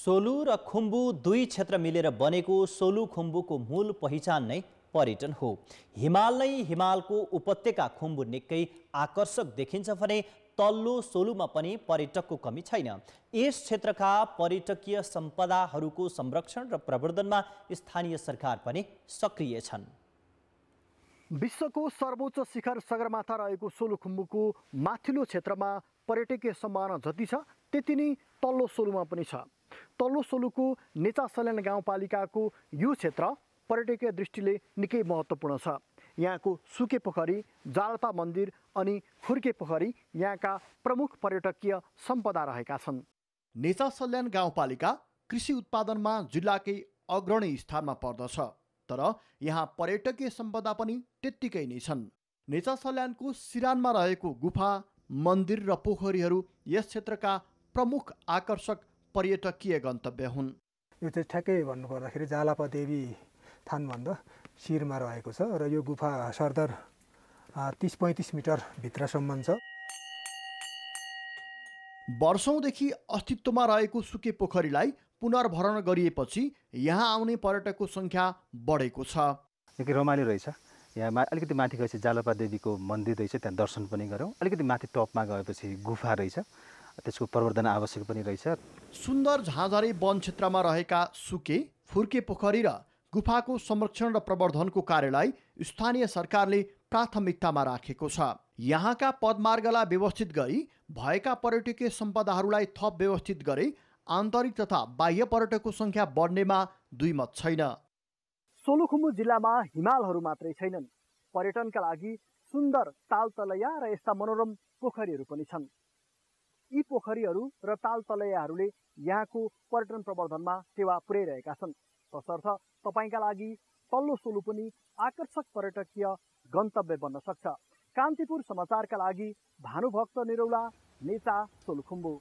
सोलु र खुम्बु दुई क्षेत्र मिलेर बनेको सोलु खुम्बुको मूल पहिचान नै पर्यटन हो हिमाल नै हिमालको उपत्यका खुम्बु निकै आकर्षक देखिन्छ भने तल्लो सोलुमा पनि पर्यटकको कमी छैन यस क्षेत्रका पर्यटकीय सम्पदाहरूको संरक्षण र प्रवर्धनमा स्थानीय सरकार पनि सक्रिय छन् विश्वको सर्वोच्च शिखर सगरमाथा रहेको सोलु सोलुखुम्बुको माथिल्लो क्षेत्रमा पर्यटकीय सम्भावना जति छ त्यति नै तल्लो सोलुमा पनि छ तल्लो सोलुको नेचा सल्यान गाउँपालिकाको यो क्षेत्र पर्यटकीय दृष्टिले निकै महत्त्वपूर्ण छ यहाँको सुके पोखरी जालपा मन्दिर अनि खुर्के पोखरी यहाँका प्रमुख पर्यटकीय सम्पदा रहेका छन् नेचा सल्यान गाउँपालिका कृषि उत्पादनमा जिल्लाकै अग्रणी स्थानमा पर्दछ तर यहाँ पर्यटकीय सम्पदा पनि त्यत्तिकै नै छन् नेचा सल्यानको सिरानमा रहेको गुफा मन्दिर र पोखरीहरू यस क्षेत्रका प्रमुख आकर्षक पर्यटकीय गन्तव्य हुन् यो चाहिँ ठ्याक्कै भन्नुपर्दाखेरि जालापा देवी थानभन्दा शिरमा रहेको छ र यो गुफा सरदर तिस पैँतिस मिटरभित्रसम्म छ वर्षौँदेखि अस्तित्वमा रहेको सुके पोखरीलाई पुनर्भरण गरिएपछि यहाँ आउने पर्यटकको सङ्ख्या बढेको छ निकै रमाइलो रहेछ यहाँ मा अलिकति माथि गएपछि जालपा देवीको मन्दिर रहेछ त्यहाँ दर्शन पनि गऱ्यौँ अलिकति माथि टपमा गएपछि गुफा रहेछ त्यसको प्रवर्धन आवश्यक पनि रहेछ सुन्दर झाँझरी वन क्षेत्रमा रहेका सुके फुर्के पोखरी र गुफाको संरक्षण र प्रवर्धनको कार्यलाई स्थानीय सरकारले प्राथमिकतामा राखेको छ यहाँका पदमार्गलाई व्यवस्थित गरी भएका पर्यटकीय सम्पदाहरूलाई थप व्यवस्थित गरे आन्तरिक तथा बाह्य पर्यटकको सङ्ख्या बढ्नेमा दुई मत छैन सोलुखुम्बु जिल्लामा हिमालहरू मात्रै छैनन् पर्यटनका लागि सुन्दर तालतलैया र यस्ता मनोरम पोखरीहरू पनि छन् यी पोखरीहरू र ताल तलैयाहरूले यहाँको पर्यटन प्रवर्धनमा सेवा पुर्याइरहेका छन् तसर्थ तपाईँका लागि तल्लो सोलु पनि आकर्षक पर्यटकीय गन्तव्य बन्न सक्छ कान्तिपुर समाचारका लागि भानुभक्त निरौला नेता सोलुखुम्बु